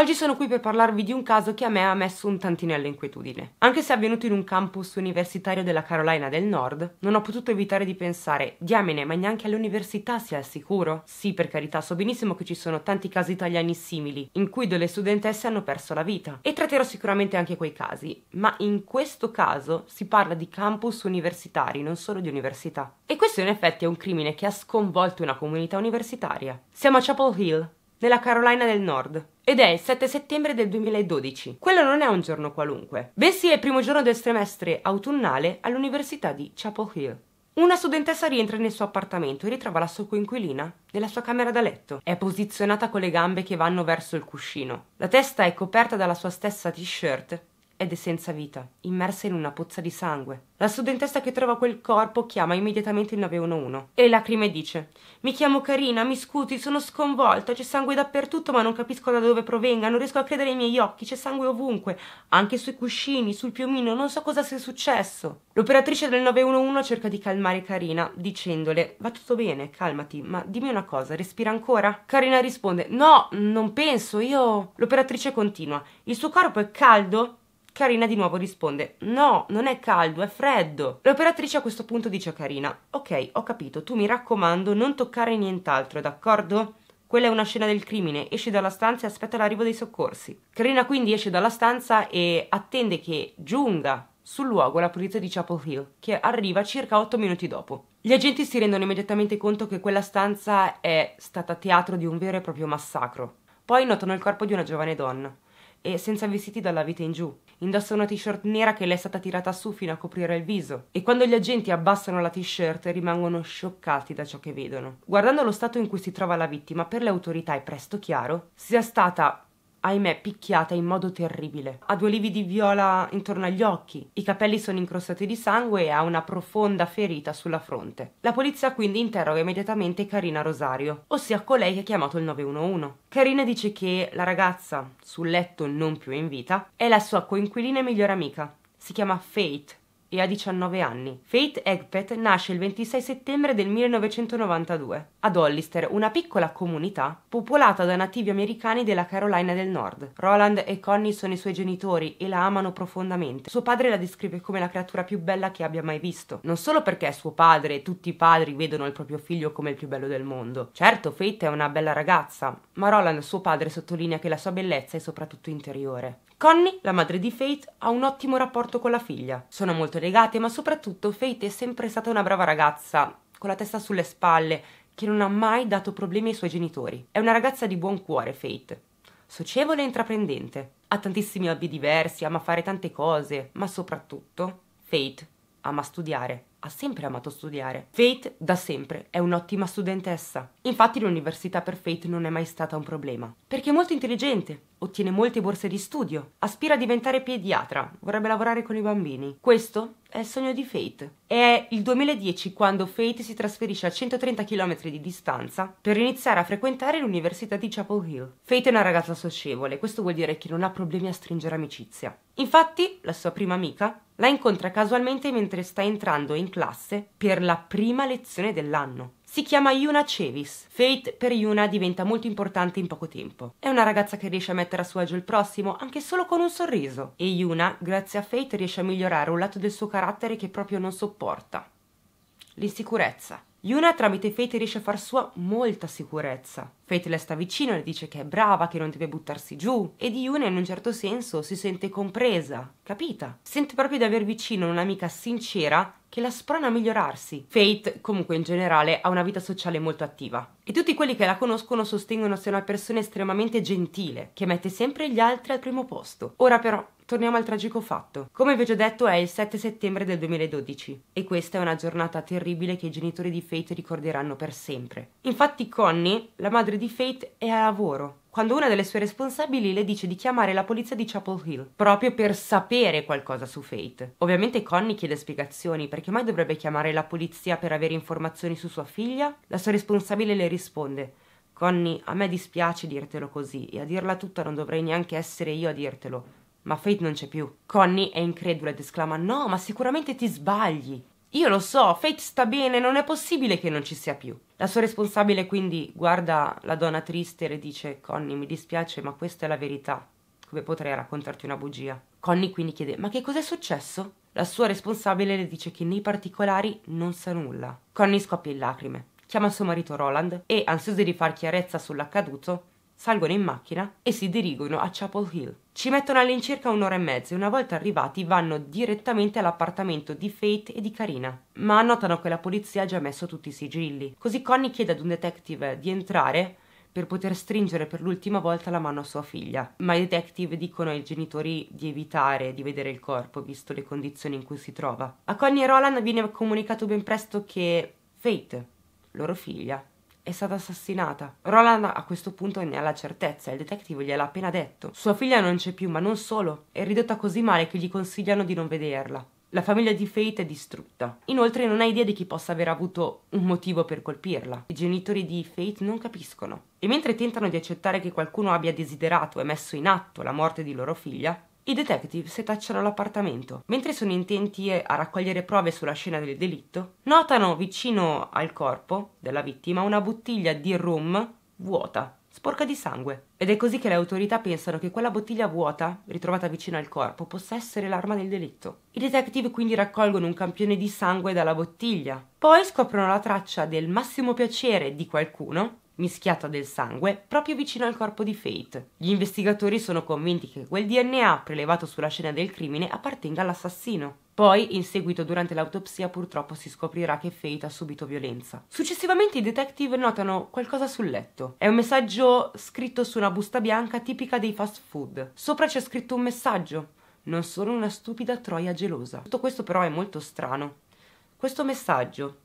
Oggi sono qui per parlarvi di un caso che a me ha messo un tantinello inquietudine. Anche se è avvenuto in un campus universitario della Carolina del Nord, non ho potuto evitare di pensare, diamine, ma neanche all'università si è al sicuro? Sì, per carità, so benissimo che ci sono tanti casi italiani simili, in cui delle studentesse hanno perso la vita. E tratterò sicuramente anche quei casi, ma in questo caso si parla di campus universitari, non solo di università. E questo in effetti è un crimine che ha sconvolto una comunità universitaria. Siamo a Chapel Hill, nella Carolina del Nord, ed è il 7 settembre del 2012. Quello non è un giorno qualunque, Bessie è il primo giorno del semestre autunnale all'Università di Chapel Hill. Una studentessa rientra nel suo appartamento e ritrova la sua coinquilina nella sua camera da letto. È posizionata con le gambe che vanno verso il cuscino. La testa è coperta dalla sua stessa t-shirt ed è senza vita, immersa in una pozza di sangue. La studentessa che trova quel corpo chiama immediatamente il 911 e lacrime dice: Mi chiamo Carina, mi scusi, sono sconvolta, c'è sangue dappertutto, ma non capisco da dove provenga, non riesco a credere ai miei occhi, c'è sangue ovunque, anche sui cuscini, sul piumino, non so cosa sia successo. L'operatrice del 911 cerca di calmare Carina, dicendole: Va tutto bene, calmati, ma dimmi una cosa, respira ancora? Carina risponde: No, non penso, io. L'operatrice continua: Il suo corpo è caldo? Carina di nuovo risponde: No, non è caldo, è freddo. L'operatrice a questo punto dice a Carina: Ok, ho capito, tu mi raccomando, non toccare nient'altro, d'accordo? Quella è una scena del crimine, esci dalla stanza e aspetta l'arrivo dei soccorsi. Carina quindi esce dalla stanza e attende che giunga sul luogo la polizia di Chapel Hill, che arriva circa 8 minuti dopo. Gli agenti si rendono immediatamente conto che quella stanza è stata teatro di un vero e proprio massacro. Poi notano il corpo di una giovane donna e senza vestiti dalla vita in giù. Indossa una t-shirt nera che le è stata tirata su fino a coprire il viso e quando gli agenti abbassano la t-shirt rimangono scioccati da ciò che vedono. Guardando lo stato in cui si trova la vittima, per le autorità è presto chiaro sia stata ahimè, picchiata in modo terribile. Ha due lividi di viola intorno agli occhi, i capelli sono incrostati di sangue e ha una profonda ferita sulla fronte. La polizia quindi interroga immediatamente Karina Rosario, ossia colei che ha chiamato il 911. Karina dice che la ragazza, sul letto non più in vita, è la sua coinquilina e migliore amica. Si chiama Fate e ha 19 anni. Faith Egpet nasce il 26 settembre del 1992 ad Hollister, una piccola comunità popolata da nativi americani della Carolina del Nord. Roland e Connie sono i suoi genitori e la amano profondamente. Suo padre la descrive come la creatura più bella che abbia mai visto, non solo perché suo padre e tutti i padri vedono il proprio figlio come il più bello del mondo. Certo, Faith è una bella ragazza, ma Roland, suo padre, sottolinea che la sua bellezza è soprattutto interiore. Connie, la madre di Faith, ha un ottimo rapporto con la figlia. Sono molto legate, ma soprattutto Faith è sempre stata una brava ragazza, con la testa sulle spalle, che non ha mai dato problemi ai suoi genitori. È una ragazza di buon cuore, Faith. Socievole e intraprendente. Ha tantissimi hobby diversi, ama fare tante cose, ma soprattutto Faith ama studiare ha sempre amato studiare. Faith da sempre è un'ottima studentessa. Infatti l'università per Faith non è mai stata un problema. Perché è molto intelligente, ottiene molte borse di studio, aspira a diventare pediatra, vorrebbe lavorare con i bambini. Questo è il sogno di Faith. È il 2010 quando Faith si trasferisce a 130 km di distanza per iniziare a frequentare l'università di Chapel Hill. Faith è una ragazza socievole, questo vuol dire che non ha problemi a stringere amicizia. Infatti, la sua prima amica la incontra casualmente mentre sta entrando in classe per la prima lezione dell'anno. Si chiama Yuna Cevis. Fate per Yuna diventa molto importante in poco tempo. È una ragazza che riesce a mettere a suo agio il prossimo anche solo con un sorriso. E Yuna, grazie a Fate, riesce a migliorare un lato del suo carattere che proprio non sopporta. L'insicurezza. Yuna tramite Fate riesce a far sua molta sicurezza. Fate le sta vicino, le dice che è brava, che non deve buttarsi giù e di Yuna in un certo senso si sente compresa, capita. Sente proprio di aver vicino un'amica sincera che la sprona a migliorarsi. Fate, comunque in generale, ha una vita sociale molto attiva. E tutti quelli che la conoscono sostengono sia una persona estremamente gentile, che mette sempre gli altri al primo posto. Ora però torniamo al tragico fatto. Come vi ho già detto è il 7 settembre del 2012 e questa è una giornata terribile che i genitori di Fate ricorderanno per sempre. Infatti Connie, la madre di Fate, è a lavoro quando una delle sue responsabili le dice di chiamare la polizia di Chapel Hill proprio per sapere qualcosa su Fate. Ovviamente Connie chiede spiegazioni perché mai dovrebbe chiamare la polizia per avere informazioni su sua figlia? La sua responsabile le risponde Connie, a me dispiace dirtelo così e a dirla tutta non dovrei neanche essere io a dirtelo. Ma Faith non c'è più. Connie è incredula ed esclama: No, ma sicuramente ti sbagli. Io lo so, Faith sta bene, non è possibile che non ci sia più. La sua responsabile quindi guarda la donna triste e le dice: Connie, mi dispiace, ma questa è la verità. Come potrei raccontarti una bugia? Connie quindi chiede: Ma che cos'è successo? La sua responsabile le dice che nei particolari non sa nulla. Connie scoppia in lacrime. Chiama suo marito Roland e, ansioso di far chiarezza sull'accaduto, salgono in macchina e si dirigono a Chapel Hill. Ci mettono all'incirca un'ora e mezza e una volta arrivati vanno direttamente all'appartamento di Fate e di Karina, ma annotano che la polizia ha già messo tutti i sigilli. Così Connie chiede ad un detective di entrare per poter stringere per l'ultima volta la mano a sua figlia. Ma i detective dicono ai genitori di evitare di vedere il corpo, visto le condizioni in cui si trova. A Connie e Roland viene comunicato ben presto che Fate, loro figlia, è stata assassinata. Roland a questo punto ne ha la certezza, il detective gliel'ha appena detto. Sua figlia non c'è più, ma non solo, è ridotta così male che gli consigliano di non vederla. La famiglia di Fate è distrutta. Inoltre non ha idea di chi possa aver avuto un motivo per colpirla. I genitori di Fate non capiscono. E mentre tentano di accettare che qualcuno abbia desiderato e messo in atto la morte di loro figlia, i detective setacciano l'appartamento. Mentre sono intenti a raccogliere prove sulla scena del delitto, notano vicino al corpo della vittima una bottiglia di rum vuota, sporca di sangue. Ed è così che le autorità pensano che quella bottiglia vuota, ritrovata vicino al corpo, possa essere l'arma del delitto. I detective quindi raccolgono un campione di sangue dalla bottiglia. Poi scoprono la traccia del massimo piacere di qualcuno mischiata del sangue, proprio vicino al corpo di Fate. Gli investigatori sono convinti che quel DNA prelevato sulla scena del crimine appartenga all'assassino. Poi, in seguito, durante l'autopsia, purtroppo si scoprirà che Fate ha subito violenza. Successivamente i detective notano qualcosa sul letto. È un messaggio scritto su una busta bianca tipica dei fast food. Sopra c'è scritto un messaggio. Non sono una stupida troia gelosa. Tutto questo però è molto strano. Questo messaggio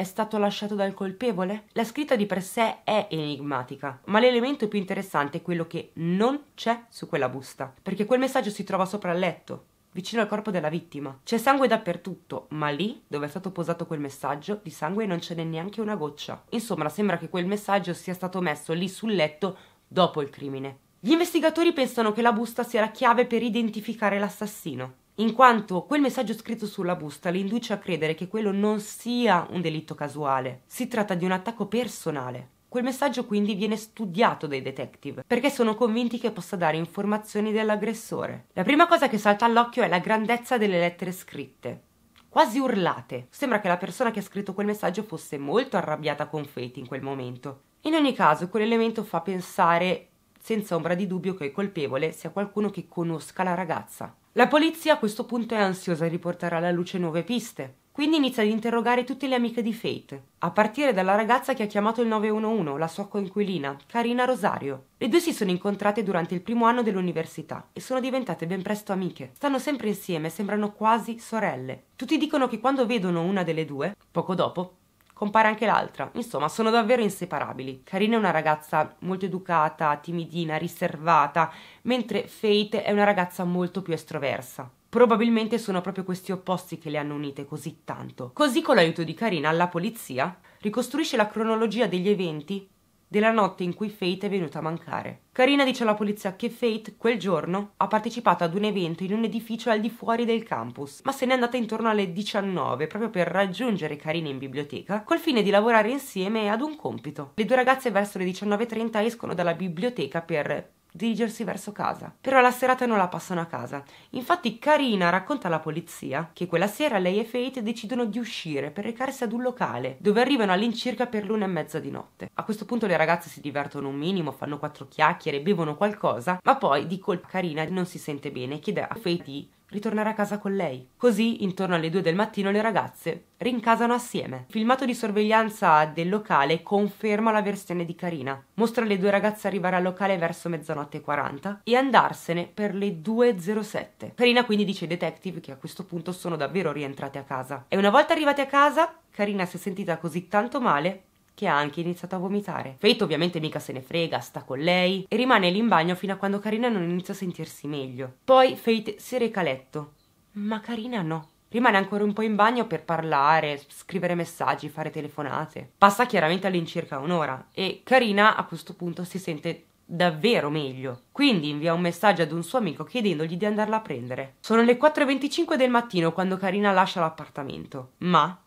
è stato lasciato dal colpevole? La scritta di per sé è enigmatica, ma l'elemento più interessante è quello che non c'è su quella busta, perché quel messaggio si trova sopra il letto, vicino al corpo della vittima. C'è sangue dappertutto, ma lì dove è stato posato quel messaggio di sangue non ce n'è neanche una goccia. Insomma, sembra che quel messaggio sia stato messo lì sul letto dopo il crimine. Gli investigatori pensano che la busta sia la chiave per identificare l'assassino in quanto quel messaggio scritto sulla busta li induce a credere che quello non sia un delitto casuale, si tratta di un attacco personale. Quel messaggio quindi viene studiato dai detective, perché sono convinti che possa dare informazioni dell'aggressore. La prima cosa che salta all'occhio è la grandezza delle lettere scritte quasi urlate. Sembra che la persona che ha scritto quel messaggio fosse molto arrabbiata con Fate in quel momento. In ogni caso, quell'elemento fa pensare senza ombra di dubbio che il colpevole sia qualcuno che conosca la ragazza. La polizia a questo punto è ansiosa di portare alla luce nuove piste, quindi inizia ad interrogare tutte le amiche di Fate, a partire dalla ragazza che ha chiamato il 911, la sua coinquilina, Carina Rosario. Le due si sono incontrate durante il primo anno dell'università e sono diventate ben presto amiche. Stanno sempre insieme, sembrano quasi sorelle. Tutti dicono che quando vedono una delle due, poco dopo, compare anche l'altra. Insomma, sono davvero inseparabili. Karina è una ragazza molto educata, timidina, riservata, mentre Fate è una ragazza molto più estroversa. Probabilmente sono proprio questi opposti che le hanno unite così tanto. Così con l'aiuto di Karina, la polizia ricostruisce la cronologia degli eventi della notte in cui Fate è venuta a mancare. Carina dice alla polizia che Fate quel giorno ha partecipato ad un evento in un edificio al di fuori del campus, ma se n'è andata intorno alle 19 proprio per raggiungere Carina in biblioteca col fine di lavorare insieme ad un compito. Le due ragazze verso le 19.30 escono dalla biblioteca per dirigersi verso casa. Però la serata non la passano a casa. Infatti Karina racconta alla polizia che quella sera lei e Fate decidono di uscire per recarsi ad un locale dove arrivano all'incirca per l'una e mezza di notte. A questo punto le ragazze si divertono un minimo, fanno quattro chiacchiere, bevono qualcosa, ma poi di colpa Karina non si sente bene e chiede a Fate di ritornare a casa con lei. Così, intorno alle due del mattino, le ragazze rincasano assieme. Il filmato di sorveglianza del locale conferma la versione di Karina. Mostra le due ragazze arrivare al locale verso mezzanotte e 40 e andarsene per le 2.07. Karina quindi dice ai detective che a questo punto sono davvero rientrate a casa. E una volta arrivate a casa, Karina si è sentita così tanto male che ha anche iniziato a vomitare. Fate ovviamente mica se ne frega, sta con lei e rimane lì in bagno fino a quando Karina non inizia a sentirsi meglio. Poi Fate si reca a letto, ma Karina no. Rimane ancora un po' in bagno per parlare, scrivere messaggi, fare telefonate. Passa chiaramente all'incirca un'ora e Karina a questo punto si sente davvero meglio. Quindi invia un messaggio ad un suo amico chiedendogli di andarla a prendere. Sono le 4.25 del mattino quando Karina lascia l'appartamento, ma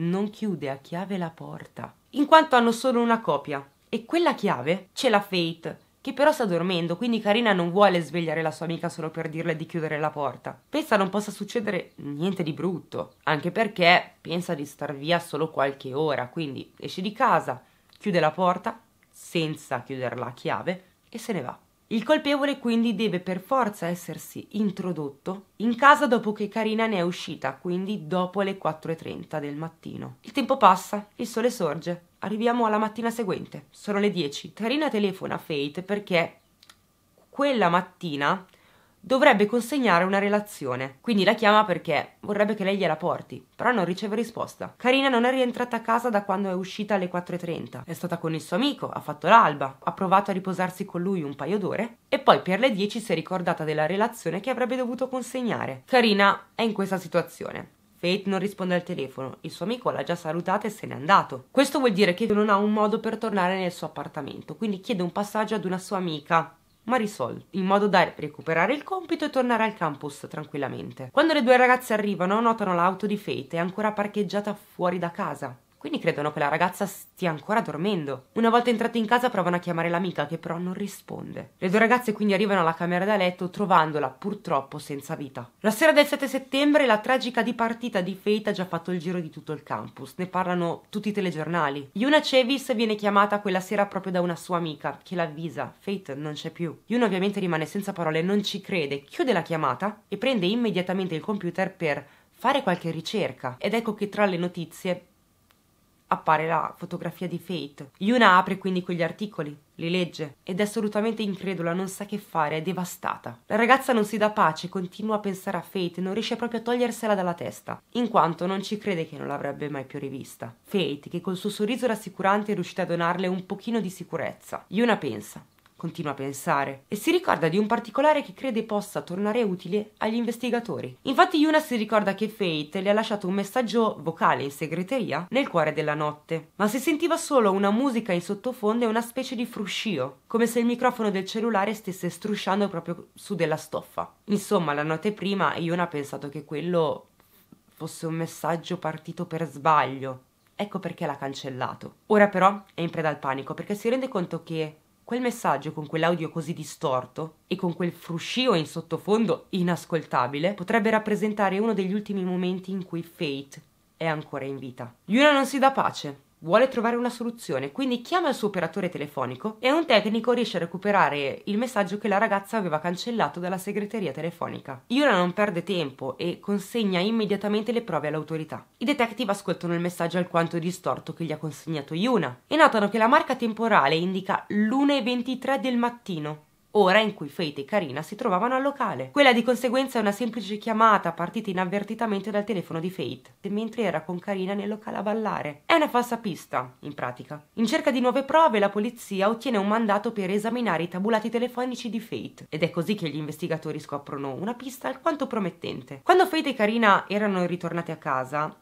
non chiude a chiave la porta in quanto hanno solo una copia. E quella chiave ce l'ha Fate, che però sta dormendo, quindi Karina non vuole svegliare la sua amica solo per dirle di chiudere la porta. Pensa non possa succedere niente di brutto, anche perché pensa di star via solo qualche ora, quindi esce di casa, chiude la porta senza chiuderla a chiave e se ne va. Il colpevole quindi deve per forza essersi introdotto in casa dopo che Karina ne è uscita, quindi dopo le 4.30 del mattino. Il tempo passa, il sole sorge, arriviamo alla mattina seguente, sono le 10. Karina telefona a Fate perché quella mattina dovrebbe consegnare una relazione. Quindi la chiama perché vorrebbe che lei gliela porti, però non riceve risposta. Carina non è rientrata a casa da quando è uscita alle 4.30. È stata con il suo amico, ha fatto l'alba, ha provato a riposarsi con lui un paio d'ore e poi per le 10 si è ricordata della relazione che avrebbe dovuto consegnare. Carina è in questa situazione. Faith non risponde al telefono, il suo amico l'ha già salutata e se n'è andato. Questo vuol dire che non ha un modo per tornare nel suo appartamento, quindi chiede un passaggio ad una sua amica Marisol, in modo da recuperare il compito e tornare al campus tranquillamente. Quando le due ragazze arrivano, notano l'auto di Fate è ancora parcheggiata fuori da casa quindi credono che la ragazza stia ancora dormendo. Una volta entrate in casa provano a chiamare l'amica che però non risponde. Le due ragazze quindi arrivano alla camera da letto trovandola purtroppo senza vita. La sera del 7 settembre la tragica dipartita di Fate ha già fatto il giro di tutto il campus, ne parlano tutti i telegiornali. Yuna Cevis viene chiamata quella sera proprio da una sua amica che l'avvisa Fate non c'è più. Yuna ovviamente rimane senza parole, non ci crede, chiude la chiamata e prende immediatamente il computer per fare qualche ricerca ed ecco che tra le notizie appare la fotografia di Fate. Yuna apre quindi quegli articoli, li legge ed è assolutamente incredula, non sa che fare, è devastata. La ragazza non si dà pace, continua a pensare a Fate, non riesce proprio a togliersela dalla testa, in quanto non ci crede che non l'avrebbe mai più rivista. Fate, che col suo sorriso rassicurante è riuscita a donarle un pochino di sicurezza. Yuna pensa, continua a pensare, e si ricorda di un particolare che crede possa tornare utile agli investigatori. Infatti Yuna si ricorda che Fate le ha lasciato un messaggio vocale in segreteria nel cuore della notte, ma si sentiva solo una musica in sottofondo e una specie di fruscio, come se il microfono del cellulare stesse strusciando proprio su della stoffa. Insomma, la notte prima Yuna ha pensato che quello fosse un messaggio partito per sbaglio. Ecco perché l'ha cancellato. Ora però è in preda al panico perché si rende conto che Quel messaggio con quell'audio così distorto e con quel fruscio in sottofondo inascoltabile potrebbe rappresentare uno degli ultimi momenti in cui Fate è ancora in vita. Yuna non si dà pace Vuole trovare una soluzione, quindi chiama il suo operatore telefonico e un tecnico riesce a recuperare il messaggio che la ragazza aveva cancellato dalla segreteria telefonica. Yuna non perde tempo e consegna immediatamente le prove all'autorità. I detective ascoltano il messaggio alquanto distorto che gli ha consegnato Yuna e notano che la marca temporale indica l'1.23 del mattino, ora in cui Fate e Karina si trovavano al locale. Quella di conseguenza è una semplice chiamata partita inavvertitamente dal telefono di Fate, mentre era con Karina nel locale a ballare. È una falsa pista, in pratica. In cerca di nuove prove, la polizia ottiene un mandato per esaminare i tabulati telefonici di Fate, ed è così che gli investigatori scoprono una pista alquanto promettente. Quando Fate e Karina erano ritornate a casa,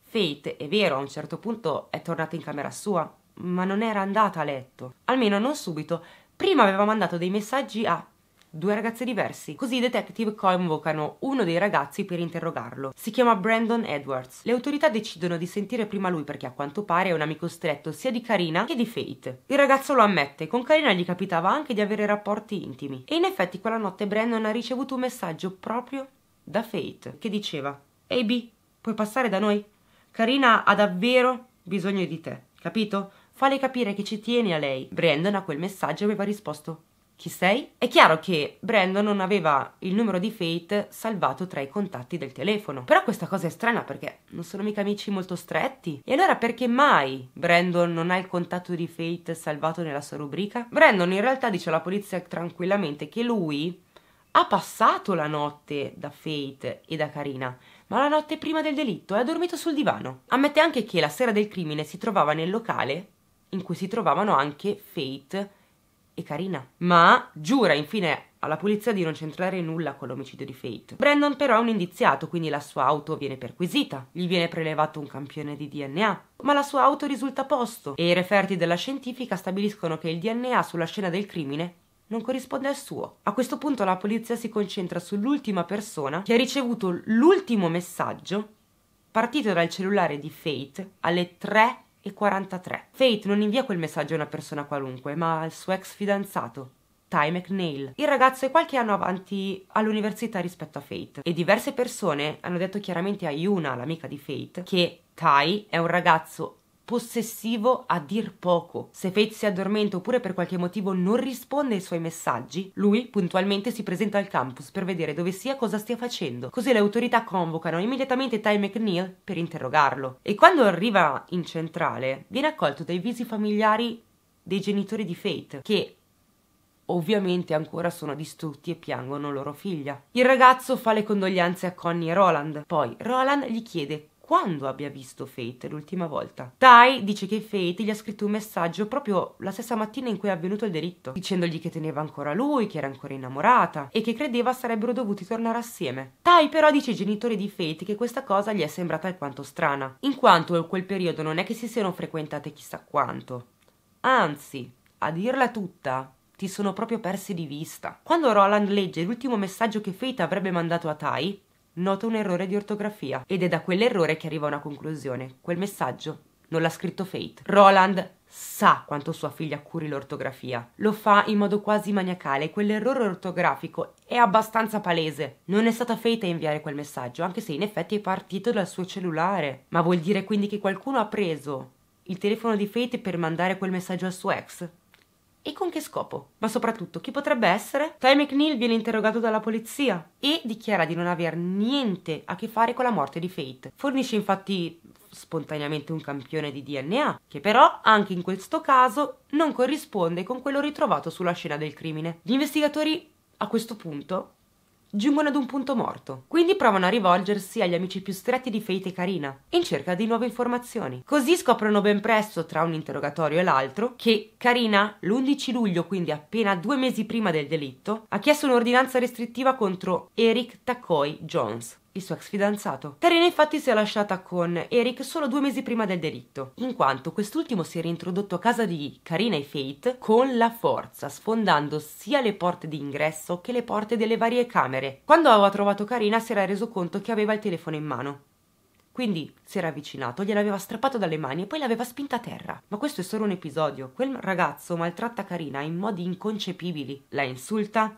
Fate, è vero, a un certo punto è tornata in camera sua, ma non era andata a letto. Almeno non subito, Prima aveva mandato dei messaggi a due ragazzi diversi. Così i detective coinvocano uno dei ragazzi per interrogarlo. Si chiama Brandon Edwards. Le autorità decidono di sentire prima lui perché a quanto pare è un amico stretto sia di Karina che di Fate. Il ragazzo lo ammette, con Karina gli capitava anche di avere rapporti intimi. E in effetti quella notte Brandon ha ricevuto un messaggio proprio da Fate che diceva Ehi B, puoi passare da noi? Karina ha davvero bisogno di te, capito? Fale capire che ci tieni a lei. Brandon a quel messaggio aveva risposto chi sei? È chiaro che Brandon non aveva il numero di Fate salvato tra i contatti del telefono. Però questa cosa è strana perché non sono mica amici molto stretti. E allora perché mai Brandon non ha il contatto di Fate salvato nella sua rubrica? Brandon in realtà dice alla polizia tranquillamente che lui ha passato la notte da Fate e da Karina, ma la notte prima del delitto ha dormito sul divano. Ammette anche che la sera del crimine si trovava nel locale in cui si trovavano anche Fate e Karina. Ma giura infine alla polizia di non c'entrare nulla con l'omicidio di Fate. Brandon però è un indiziato, quindi la sua auto viene perquisita, gli viene prelevato un campione di DNA, ma la sua auto risulta a posto e i referti della scientifica stabiliscono che il DNA sulla scena del crimine non corrisponde al suo. A questo punto la polizia si concentra sull'ultima persona che ha ricevuto l'ultimo messaggio partito dal cellulare di Fate alle 3 e 43. Fate non invia quel messaggio a una persona qualunque, ma al suo ex fidanzato. Ty McNeil. Il ragazzo è qualche anno avanti all'università rispetto a Fate e diverse persone hanno detto chiaramente a Yuna, l'amica di Fate, che Ty è un ragazzo possessivo a dir poco. Se Faith si addormenta oppure per qualche motivo non risponde ai suoi messaggi, lui puntualmente si presenta al campus per vedere dove sia e cosa stia facendo. Così le autorità convocano immediatamente Ty McNeil per interrogarlo. E quando arriva in centrale, viene accolto dai visi familiari dei genitori di Faith, che ovviamente ancora sono distrutti e piangono loro figlia. Il ragazzo fa le condoglianze a Connie e Roland. Poi Roland gli chiede quando abbia visto Fate l'ultima volta. Tai dice che Fate gli ha scritto un messaggio proprio la stessa mattina in cui è avvenuto il delitto, dicendogli che teneva ancora lui, che era ancora innamorata e che credeva sarebbero dovuti tornare assieme. Tai però dice ai genitori di Fate che questa cosa gli è sembrata alquanto strana, in quanto in quel periodo non è che si siano frequentate chissà quanto. Anzi, a dirla tutta, ti sono proprio persi di vista. Quando Roland legge l'ultimo messaggio che Fate avrebbe mandato a Tai, Noto un errore di ortografia ed è da quell'errore che arriva a una conclusione. Quel messaggio non l'ha scritto Fate. Roland sa quanto sua figlia curi l'ortografia. Lo fa in modo quasi maniacale. Quell'errore ortografico è abbastanza palese. Non è stata Fate a inviare quel messaggio, anche se in effetti è partito dal suo cellulare. Ma vuol dire quindi che qualcuno ha preso il telefono di Fate per mandare quel messaggio al suo ex? E con che scopo? Ma soprattutto, chi potrebbe essere? Ty McNeil viene interrogato dalla polizia e dichiara di non aver niente a che fare con la morte di Fate. Fornisce infatti spontaneamente un campione di DNA, che però anche in questo caso non corrisponde con quello ritrovato sulla scena del crimine. Gli investigatori a questo punto giungono ad un punto morto, quindi provano a rivolgersi agli amici più stretti di Fate e Carina in cerca di nuove informazioni. Così scoprono ben presto, tra un interrogatorio e l'altro, che Carina, l'11 luglio, quindi appena due mesi prima del delitto, ha chiesto un'ordinanza restrittiva contro Eric Takoi Jones, il suo ex fidanzato. Tarina infatti si è lasciata con Eric solo due mesi prima del delitto, in quanto quest'ultimo si era reintrodotto a casa di Karina e Fate con la forza, sfondando sia le porte di ingresso che le porte delle varie camere. Quando aveva trovato Karina si era reso conto che aveva il telefono in mano. Quindi si era avvicinato, gliel'aveva strappato dalle mani e poi l'aveva spinta a terra. Ma questo è solo un episodio. Quel ragazzo maltratta Karina in modi inconcepibili. La insulta,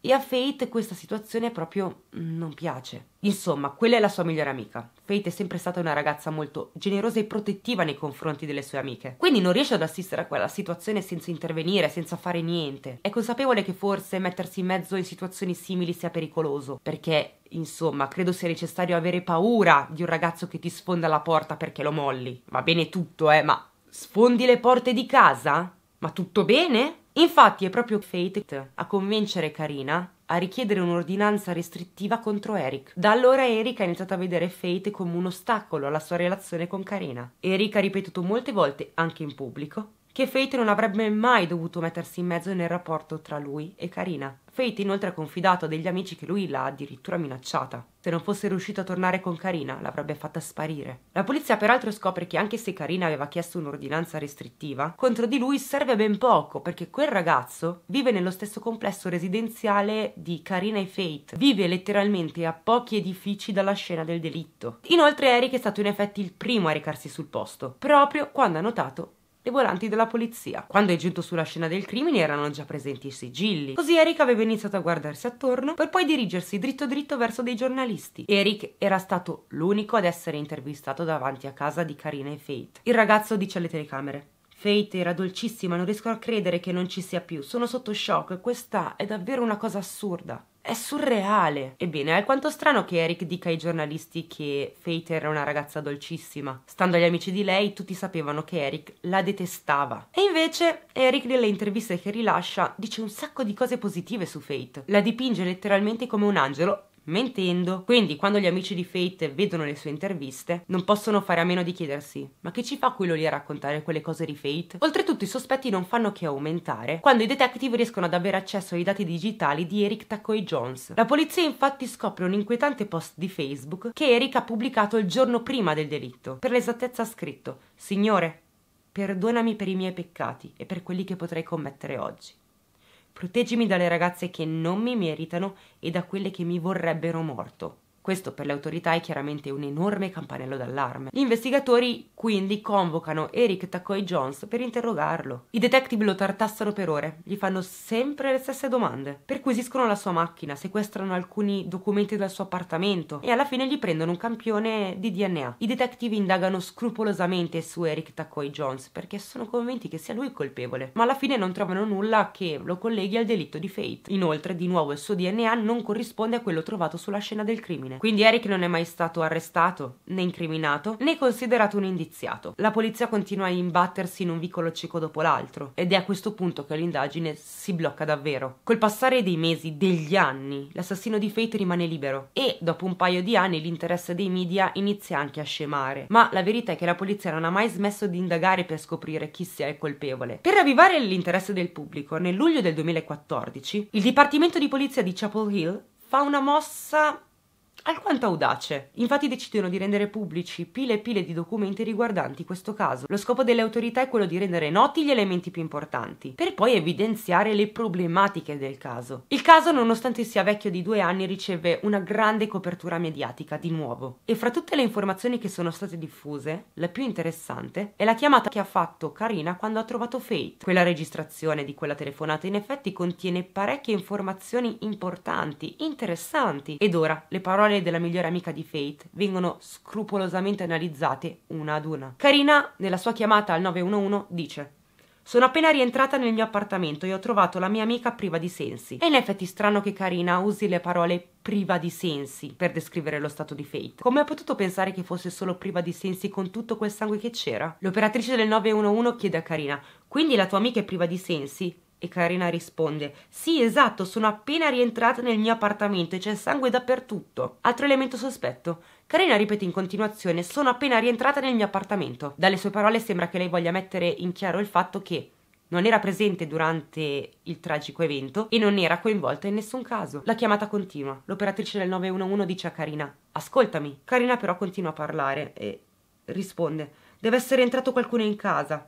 e a Fate questa situazione proprio non piace. Insomma, quella è la sua migliore amica. Fate è sempre stata una ragazza molto generosa e protettiva nei confronti delle sue amiche. Quindi non riesce ad assistere a quella situazione senza intervenire, senza fare niente. È consapevole che forse mettersi in mezzo in situazioni simili sia pericoloso, perché Insomma, credo sia necessario avere paura di un ragazzo che ti sfonda la porta perché lo molli. Va bene tutto, eh, ma sfondi le porte di casa? Ma tutto bene? Infatti è proprio Fate a convincere Karina a richiedere un'ordinanza restrittiva contro Eric. Da allora Eric ha iniziato a vedere Fate come un ostacolo alla sua relazione con Karina. Eric ha ripetuto molte volte, anche in pubblico, che Fate non avrebbe mai dovuto mettersi in mezzo nel rapporto tra lui e Karina. Fate inoltre ha confidato a degli amici che lui l'ha addirittura minacciata. Se non fosse riuscito a tornare con Karina, l'avrebbe fatta sparire. La polizia peraltro scopre che anche se Karina aveva chiesto un'ordinanza restrittiva, contro di lui serve ben poco perché quel ragazzo vive nello stesso complesso residenziale di Karina e Fate. Vive letteralmente a pochi edifici dalla scena del delitto. Inoltre Eric è stato in effetti il primo a recarsi sul posto, proprio quando ha notato le volanti della polizia. Quando è giunto sulla scena del crimine erano già presenti i sigilli, così Eric aveva iniziato a guardarsi attorno per poi dirigersi dritto dritto verso dei giornalisti. Eric era stato l'unico ad essere intervistato davanti a casa di Karina e Fate. Il ragazzo dice alle telecamere Fate era dolcissima, non riesco a credere che non ci sia più. Sono sotto shock, questa è davvero una cosa assurda. È surreale. Ebbene, è alquanto strano che Eric dica ai giornalisti che Fate era una ragazza dolcissima. Stando agli amici di lei, tutti sapevano che Eric la detestava. E invece, Eric nelle interviste che rilascia dice un sacco di cose positive su Fate. La dipinge letteralmente come un angelo mentendo. Quindi quando gli amici di Fate vedono le sue interviste, non possono fare a meno di chiedersi ma che ci fa quello lì a raccontare quelle cose di Fate? Oltretutto i sospetti non fanno che aumentare quando i detective riescono ad avere accesso ai dati digitali di Eric Tacoy Jones. La polizia infatti scopre un inquietante post di Facebook che Eric ha pubblicato il giorno prima del delitto. Per l'esattezza ha scritto Signore, perdonami per i miei peccati e per quelli che potrei commettere oggi. Proteggimi dalle ragazze che non mi meritano e da quelle che mi vorrebbero morto. Questo per le autorità è chiaramente un enorme campanello d'allarme. Gli investigatori quindi convocano Eric Taccoi Jones per interrogarlo. I detective lo tartassano per ore, gli fanno sempre le stesse domande. Perquisiscono la sua macchina, sequestrano alcuni documenti dal suo appartamento e alla fine gli prendono un campione di DNA. I detective indagano scrupolosamente su Eric Taccoi Jones perché sono convinti che sia lui il colpevole, ma alla fine non trovano nulla che lo colleghi al delitto di Fate. Inoltre, di nuovo, il suo DNA non corrisponde a quello trovato sulla scena del crimine. Bene. Quindi Eric non è mai stato arrestato, né incriminato, né considerato un indiziato. La polizia continua a imbattersi in un vicolo cieco dopo l'altro ed è a questo punto che l'indagine si blocca davvero. Col passare dei mesi, degli anni, l'assassino di Fate rimane libero e dopo un paio di anni l'interesse dei media inizia anche a scemare. Ma la verità è che la polizia non ha mai smesso di indagare per scoprire chi sia il colpevole. Per ravvivare l'interesse del pubblico, nel luglio del 2014, il Dipartimento di Polizia di Chapel Hill fa una mossa alquanto audace. Infatti decidono di rendere pubblici pile e pile di documenti riguardanti questo caso. Lo scopo delle autorità è quello di rendere noti gli elementi più importanti, per poi evidenziare le problematiche del caso. Il caso, nonostante sia vecchio di due anni, riceve una grande copertura mediatica, di nuovo. E fra tutte le informazioni che sono state diffuse, la più interessante è la chiamata che ha fatto Karina quando ha trovato Fate. Quella registrazione di quella telefonata in effetti contiene parecchie informazioni importanti, interessanti. Ed ora, le parole storie della migliore amica di Fate vengono scrupolosamente analizzate una ad una. Karina, nella sua chiamata al 911, dice sono appena rientrata nel mio appartamento e ho trovato la mia amica priva di sensi. È in effetti strano che Karina usi le parole priva di sensi per descrivere lo stato di Fate. Come ha potuto pensare che fosse solo priva di sensi con tutto quel sangue che c'era? L'operatrice del 911 chiede a Karina: Quindi la tua amica è priva di sensi? E Karina risponde: Sì, esatto, sono appena rientrata nel mio appartamento e c'è sangue dappertutto. Altro elemento sospetto. Karina ripete in continuazione: Sono appena rientrata nel mio appartamento. Dalle sue parole sembra che lei voglia mettere in chiaro il fatto che non era presente durante il tragico evento e non era coinvolta in nessun caso. La chiamata continua. L'operatrice del 911 dice a Karina: Ascoltami. Karina però continua a parlare e risponde: Deve essere entrato qualcuno in casa.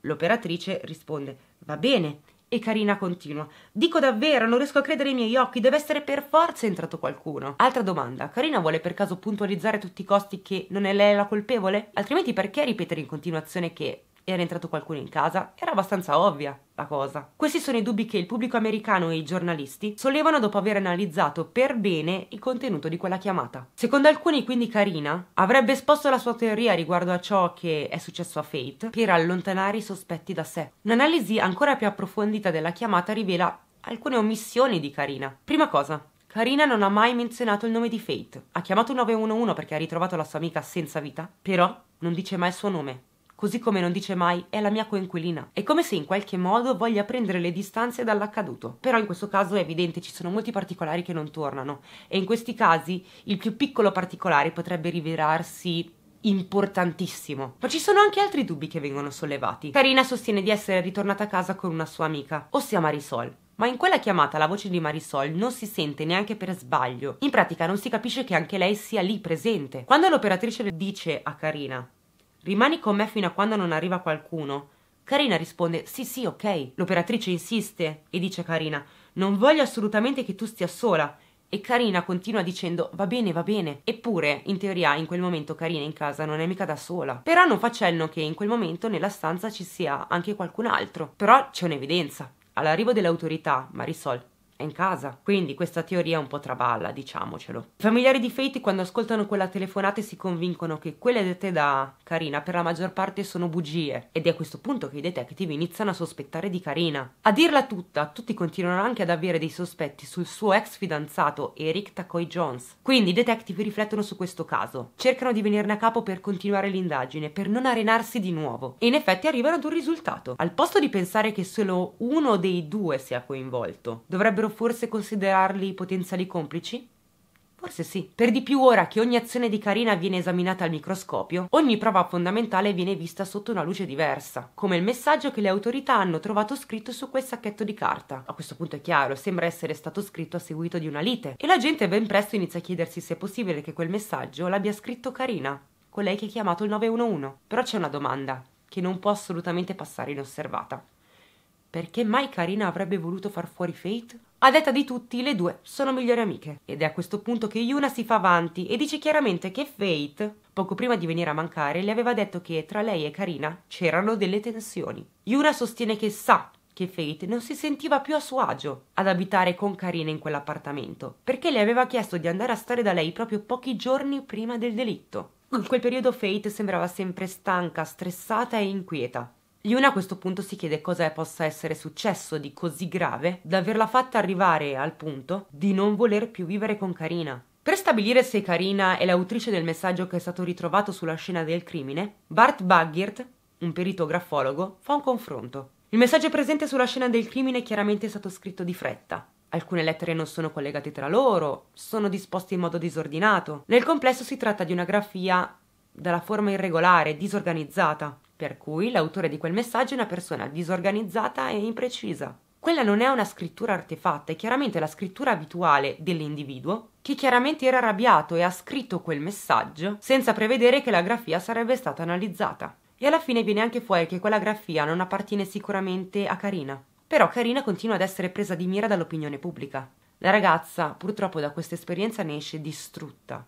L'operatrice risponde: Va bene. E Carina continua. Dico davvero, non riesco a credere ai miei occhi, deve essere per forza entrato qualcuno. Altra domanda, Carina vuole per caso puntualizzare a tutti i costi che non è lei la colpevole? Altrimenti perché ripetere in continuazione che era entrato qualcuno in casa? Era abbastanza ovvia la cosa. Questi sono i dubbi che il pubblico americano e i giornalisti sollevano dopo aver analizzato per bene il contenuto di quella chiamata. Secondo alcuni, quindi Karina avrebbe esposto la sua teoria riguardo a ciò che è successo a Fate per allontanare i sospetti da sé. Un'analisi ancora più approfondita della chiamata rivela alcune omissioni di Karina. Prima cosa, Karina non ha mai menzionato il nome di Fate. Ha chiamato 911 perché ha ritrovato la sua amica senza vita, però non dice mai il suo nome così come non dice mai è la mia coinquilina. È come se in qualche modo voglia prendere le distanze dall'accaduto. Però in questo caso è evidente ci sono molti particolari che non tornano e in questi casi il più piccolo particolare potrebbe rivelarsi importantissimo. Ma ci sono anche altri dubbi che vengono sollevati. Karina sostiene di essere ritornata a casa con una sua amica, ossia Marisol. Ma in quella chiamata la voce di Marisol non si sente neanche per sbaglio. In pratica non si capisce che anche lei sia lì presente. Quando l'operatrice dice a Karina Rimani con me fino a quando non arriva qualcuno. Carina risponde Sì, sì, ok. L'operatrice insiste e dice Carina Non voglio assolutamente che tu stia sola. E Carina continua dicendo va bene, va bene. Eppure, in teoria, in quel momento Carina in casa non è mica da sola. Però non fa cenno che in quel momento nella stanza ci sia anche qualcun altro. Però c'è un'evidenza. All'arrivo delle autorità, Marisol è in casa, quindi questa teoria è un po' traballa, diciamocelo. I familiari di Fate quando ascoltano quella telefonata si convincono che quelle dette da Karina per la maggior parte sono bugie ed è a questo punto che i detective iniziano a sospettare di Karina. A dirla tutta, tutti continuano anche ad avere dei sospetti sul suo ex fidanzato Eric Takoi Jones. Quindi i detective riflettono su questo caso, cercano di venirne a capo per continuare l'indagine, per non arenarsi di nuovo. E in effetti arrivano ad un risultato. Al posto di pensare che solo uno dei due sia coinvolto, dovrebbero forse considerarli potenziali complici? Forse sì. Per di più ora che ogni azione di Karina viene esaminata al microscopio, ogni prova fondamentale viene vista sotto una luce diversa, come il messaggio che le autorità hanno trovato scritto su quel sacchetto di carta. A questo punto è chiaro, sembra essere stato scritto a seguito di una lite, e la gente ben presto inizia a chiedersi se è possibile che quel messaggio l'abbia scritto Karina, colei che ha chiamato il 911. Però c'è una domanda che non può assolutamente passare inosservata. Perché mai Karina avrebbe voluto far fuori Fate? A detta di tutti, le due sono migliori amiche. Ed è a questo punto che Yuna si fa avanti e dice chiaramente che Fate, poco prima di venire a mancare, le aveva detto che tra lei e Karina c'erano delle tensioni. Yuna sostiene che sa che Fate non si sentiva più a suo agio ad abitare con Karina in quell'appartamento, perché le aveva chiesto di andare a stare da lei proprio pochi giorni prima del delitto. In quel periodo Fate sembrava sempre stanca, stressata e inquieta. Yuna a questo punto si chiede cosa possa essere successo di così grave da averla fatta arrivare al punto di non voler più vivere con Karina. Per stabilire se Karina è l'autrice del messaggio che è stato ritrovato sulla scena del crimine, Bart Baggirt, un perito grafologo, fa un confronto. Il messaggio presente sulla scena del crimine è chiaramente stato scritto di fretta. Alcune lettere non sono collegate tra loro, sono disposte in modo disordinato. Nel complesso si tratta di una grafia dalla forma irregolare, disorganizzata per cui l'autore di quel messaggio è una persona disorganizzata e imprecisa. Quella non è una scrittura artefatta, è chiaramente la scrittura abituale dell'individuo, che chiaramente era arrabbiato e ha scritto quel messaggio senza prevedere che la grafia sarebbe stata analizzata. E alla fine viene anche fuori che quella grafia non appartiene sicuramente a Karina. Però Karina continua ad essere presa di mira dall'opinione pubblica. La ragazza, purtroppo, da questa esperienza ne esce distrutta.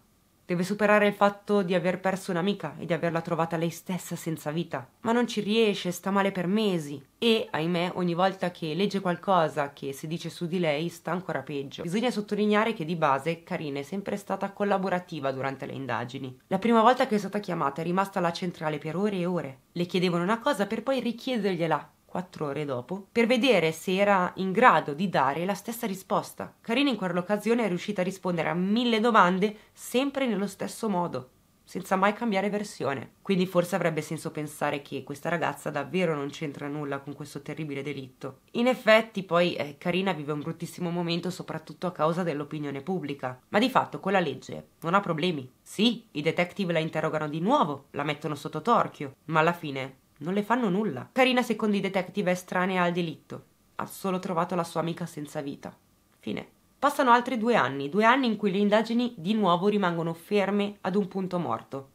Deve superare il fatto di aver perso un'amica e di averla trovata lei stessa senza vita. Ma non ci riesce, sta male per mesi. E, ahimè, ogni volta che legge qualcosa che si dice su di lei sta ancora peggio. Bisogna sottolineare che di base Karina è sempre stata collaborativa durante le indagini. La prima volta che è stata chiamata è rimasta alla centrale per ore e ore. Le chiedevano una cosa per poi richiedergliela quattro ore dopo, per vedere se era in grado di dare la stessa risposta. Karina in quell'occasione è riuscita a rispondere a mille domande sempre nello stesso modo, senza mai cambiare versione. Quindi forse avrebbe senso pensare che questa ragazza davvero non c'entra nulla con questo terribile delitto. In effetti poi eh, Carina vive un bruttissimo momento soprattutto a causa dell'opinione pubblica, ma di fatto con la legge non ha problemi. Sì, i detective la interrogano di nuovo, la mettono sotto torchio, ma alla fine non le fanno nulla. Carina secondo i detective è estranea al delitto. Ha solo trovato la sua amica senza vita. Fine. Passano altri due anni, due anni in cui le indagini di nuovo rimangono ferme ad un punto morto.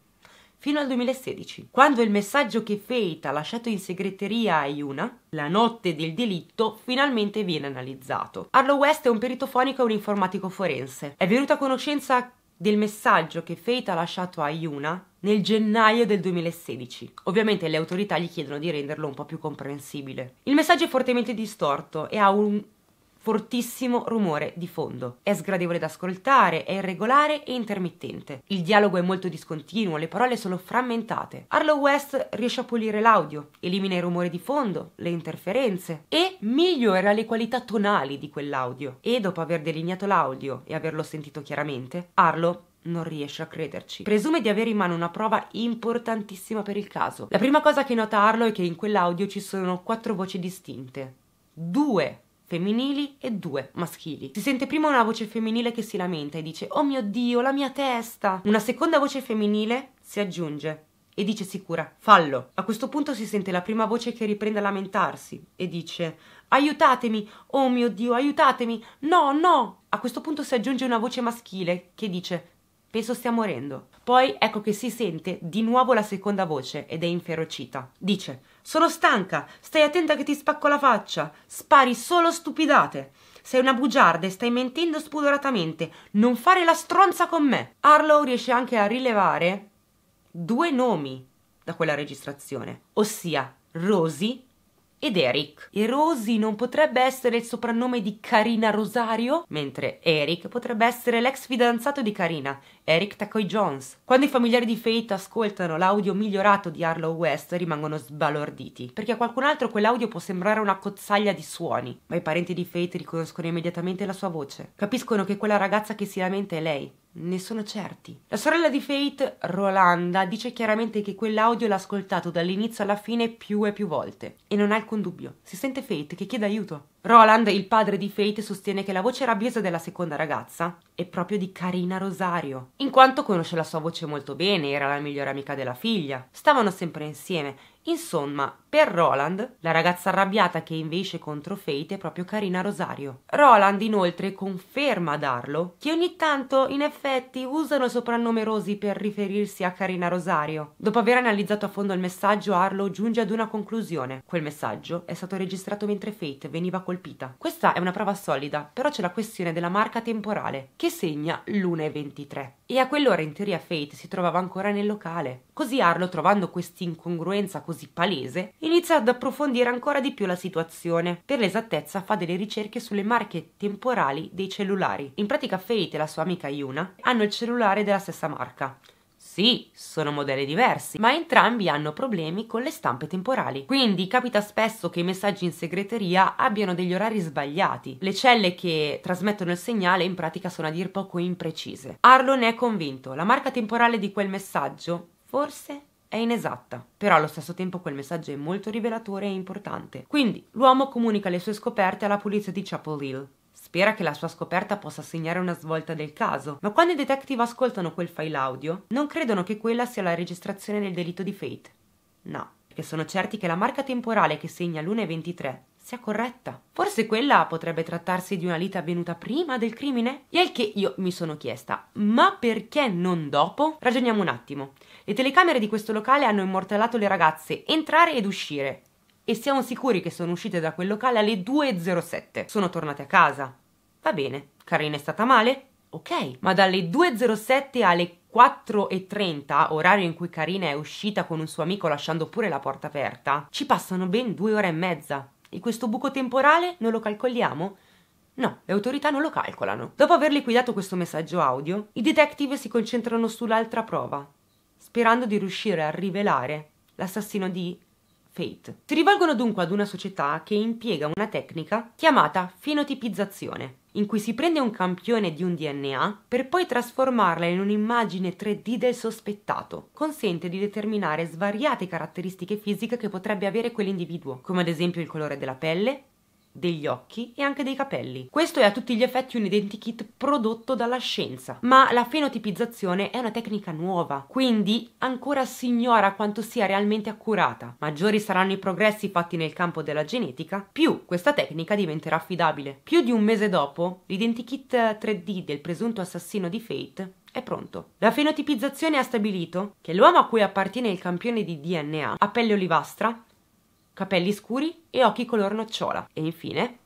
Fino al 2016, quando il messaggio che Fate ha lasciato in segreteria a Yuna, la notte del delitto, finalmente viene analizzato. Arlo West è un perito fonico e un informatico forense. È venuto a conoscenza del messaggio che Fate ha lasciato a Yuna nel gennaio del 2016. Ovviamente le autorità gli chiedono di renderlo un po' più comprensibile. Il messaggio è fortemente distorto e ha un fortissimo rumore di fondo. È sgradevole da ascoltare, è irregolare e intermittente. Il dialogo è molto discontinuo, le parole sono frammentate. Arlo West riesce a pulire l'audio, elimina i rumori di fondo, le interferenze e migliora le qualità tonali di quell'audio. E dopo aver delineato l'audio e averlo sentito chiaramente, Arlo non riesce a crederci. Presume di avere in mano una prova importantissima per il caso. La prima cosa che nota Arlo è che in quell'audio ci sono quattro voci distinte. Due femminili e due maschili. Si sente prima una voce femminile che si lamenta e dice Oh mio Dio, la mia testa! Una seconda voce femminile si aggiunge e dice sicura Fallo. A questo punto si sente la prima voce che riprende a lamentarsi e dice Aiutatemi! Oh mio Dio, aiutatemi! No, no! A questo punto si aggiunge una voce maschile che dice Penso stia morendo. Poi ecco che si sente di nuovo la seconda voce ed è inferocita. Dice sono stanca. Stai attenta che ti spacco la faccia. Spari solo stupidate. Sei una bugiarda e stai mentendo spudoratamente. Non fare la stronza con me. Harlow riesce anche a rilevare due nomi da quella registrazione, ossia Rosy ed Eric. E Rosy non potrebbe essere il soprannome di Carina Rosario, mentre Eric potrebbe essere l'ex fidanzato di Carina Eric Tacoy Jones. Quando i familiari di Fate ascoltano l'audio migliorato di Harlow West rimangono sbalorditi, perché a qualcun altro quell'audio può sembrare una cozzaglia di suoni, ma i parenti di Fate riconoscono immediatamente la sua voce. Capiscono che quella ragazza che si lamenta è lei, ne sono certi. La sorella di Fate, Rolanda, dice chiaramente che quell'audio l'ha ascoltato dall'inizio alla fine più e più volte e non ha alcun dubbio. Si sente Fate che chiede aiuto. Roland, il padre di Fate, sostiene che la voce rabbiosa della seconda ragazza è proprio di Carina Rosario, in quanto conosce la sua voce molto bene, era la migliore amica della figlia, stavano sempre insieme. Insomma, per Roland, la ragazza arrabbiata che inveisce contro Fate è proprio Carina Rosario. Roland inoltre conferma ad Arlo che ogni tanto in effetti usano soprannome Rosy per riferirsi a Carina Rosario. Dopo aver analizzato a fondo il messaggio, Arlo giunge ad una conclusione. Quel messaggio è stato registrato mentre Fate veniva colpita. Questa è una prova solida, però c'è la questione della marca temporale, che segna l'1.23. E a quell'ora in teoria Fate si trovava ancora nel locale. Così Arlo, trovando questa incongruenza così palese, inizia ad approfondire ancora di più la situazione. Per l'esattezza fa delle ricerche sulle marche temporali dei cellulari. In pratica Fate e la sua amica Yuna hanno il cellulare della stessa marca. Sì, sono modelli diversi, ma entrambi hanno problemi con le stampe temporali. Quindi capita spesso che i messaggi in segreteria abbiano degli orari sbagliati. Le celle che trasmettono il segnale in pratica sono a dir poco imprecise. Arlo ne è convinto, la marca temporale di quel messaggio forse è inesatta, però allo stesso tempo quel messaggio è molto rivelatore e importante. Quindi l'uomo comunica le sue scoperte alla polizia di Chapel Hill. Spera che la sua scoperta possa segnare una svolta del caso, ma quando i detective ascoltano quel file audio, non credono che quella sia la registrazione del delitto di Fate. No, perché sono certi che la marca temporale che segna l'1.23 sia corretta. Forse quella potrebbe trattarsi di una lita avvenuta prima del crimine? E al che io mi sono chiesta, ma perché non dopo? Ragioniamo un attimo. Le telecamere di questo locale hanno immortalato le ragazze entrare ed uscire. E siamo sicuri che sono uscite da quel locale alle 2.07. Sono tornate a casa. Va bene. Karina è stata male? Ok. Ma dalle 2.07 alle 4.30, orario in cui Karina è uscita con un suo amico lasciando pure la porta aperta, ci passano ben due ore e mezza. E questo buco temporale non lo calcoliamo? No, le autorità non lo calcolano. Dopo aver liquidato questo messaggio audio, i detective si concentrano sull'altra prova, sperando di riuscire a rivelare l'assassino di Fate. Si rivolgono dunque ad una società che impiega una tecnica chiamata fenotipizzazione, in cui si prende un campione di un DNA per poi trasformarla in un'immagine 3D del sospettato. Consente di determinare svariate caratteristiche fisiche che potrebbe avere quell'individuo, come ad esempio il colore della pelle, degli occhi e anche dei capelli. Questo è a tutti gli effetti un identikit prodotto dalla scienza, ma la fenotipizzazione è una tecnica nuova, quindi ancora si ignora quanto sia realmente accurata. Maggiori saranno i progressi fatti nel campo della genetica, più questa tecnica diventerà affidabile. Più di un mese dopo, l'identikit 3D del presunto assassino di Fate è pronto. La fenotipizzazione ha stabilito che l'uomo a cui appartiene il campione di DNA a pelle olivastra capelli scuri e occhi color nocciola. E infine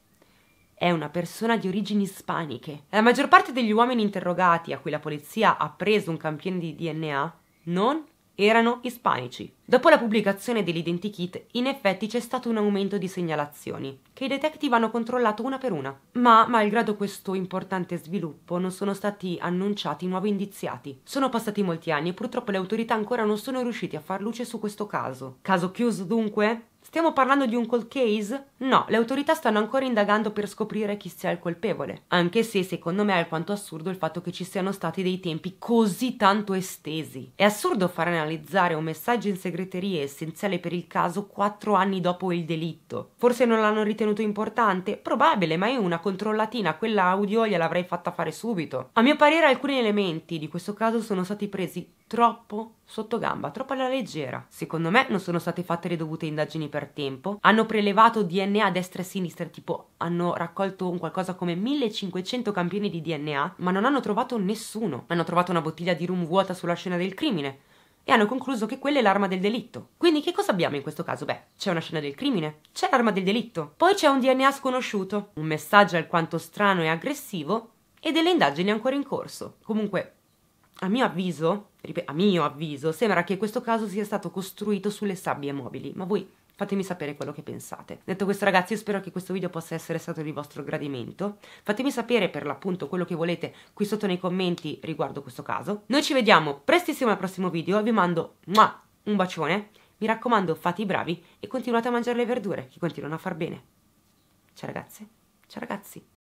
è una persona di origini ispaniche. La maggior parte degli uomini interrogati a cui la polizia ha preso un campione di DNA non erano ispanici. Dopo la pubblicazione dell'identikit, in effetti c'è stato un aumento di segnalazioni, che i detective hanno controllato una per una. Ma, malgrado questo importante sviluppo, non sono stati annunciati nuovi indiziati. Sono passati molti anni e purtroppo le autorità ancora non sono riuscite a far luce su questo caso. Caso chiuso dunque? Stiamo parlando di un cold case? No, le autorità stanno ancora indagando per scoprire chi sia il colpevole, anche se secondo me è alquanto assurdo il fatto che ci siano stati dei tempi così tanto estesi. È assurdo far analizzare un messaggio in segreteria essenziale per il caso quattro anni dopo il delitto. Forse non l'hanno ritenuto importante? Probabile, ma io una controllatina, quella audio gliel'avrei fatta fare subito. A mio parere alcuni elementi di questo caso sono stati presi troppo sotto gamba, troppo alla leggera. Secondo me non sono state fatte le dovute indagini per tempo, hanno prelevato DNA DNA a destra e a sinistra, tipo hanno raccolto un qualcosa come 1500 campioni di DNA, ma non hanno trovato nessuno. Hanno trovato una bottiglia di rum vuota sulla scena del crimine e hanno concluso che quella è l'arma del delitto. Quindi che cosa abbiamo in questo caso? Beh, c'è una scena del crimine, c'è l'arma del delitto, poi c'è un DNA sconosciuto, un messaggio alquanto strano e aggressivo e delle indagini ancora in corso. Comunque, a mio avviso, ripeto, a mio avviso, sembra che questo caso sia stato costruito sulle sabbie mobili, ma voi Fatemi sapere quello che pensate. Detto questo ragazzi, io spero che questo video possa essere stato di vostro gradimento. Fatemi sapere per l'appunto quello che volete qui sotto nei commenti riguardo questo caso. Noi ci vediamo prestissimo al prossimo video, vi mando muah, un bacione. Mi raccomando, fate i bravi e continuate a mangiare le verdure che continuano a far bene. Ciao ragazze, ciao ragazzi.